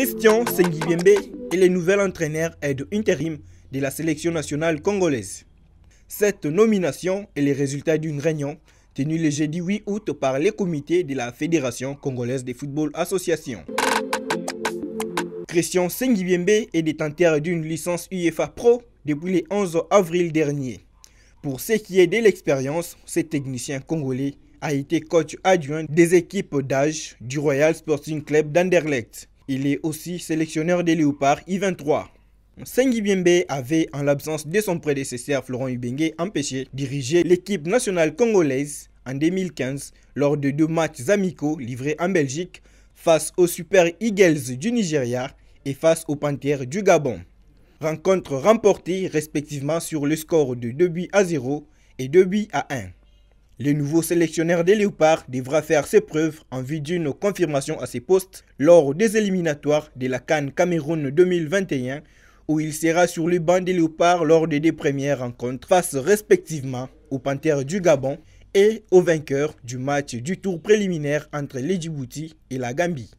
Christian Sengibiembe est le nouvel entraîneur aide intérim de la sélection nationale congolaise. Cette nomination est le résultat d'une réunion tenue le jeudi 8 août par les comités de la Fédération congolaise de football association. Christian Sengibiembe est détenteur d'une licence UEFA Pro depuis le 11 avril dernier. Pour ce qui est de l'expérience, ce technicien congolais a été coach adjoint des équipes d'âge du Royal Sporting Club d'Anderlecht. Il est aussi sélectionneur des Léopards I-23. Sengi Biembe avait, en l'absence de son prédécesseur Florent Ubengue, empêché de diriger l'équipe nationale congolaise en 2015 lors de deux matchs amicaux livrés en Belgique face aux Super Eagles du Nigeria et face aux Panthères du Gabon. Rencontres remportées respectivement sur le score de 2 buts à 0 et 2 buts à 1. Le nouveau sélectionneur des Léopards devra faire ses preuves en vue d'une confirmation à ses postes lors des éliminatoires de la Cannes Cameroun 2021 où il sera sur le banc des Léopards lors des deux premières rencontres face respectivement aux Panthères du Gabon et aux vainqueurs du match du tour préliminaire entre les Djibouti et la Gambie.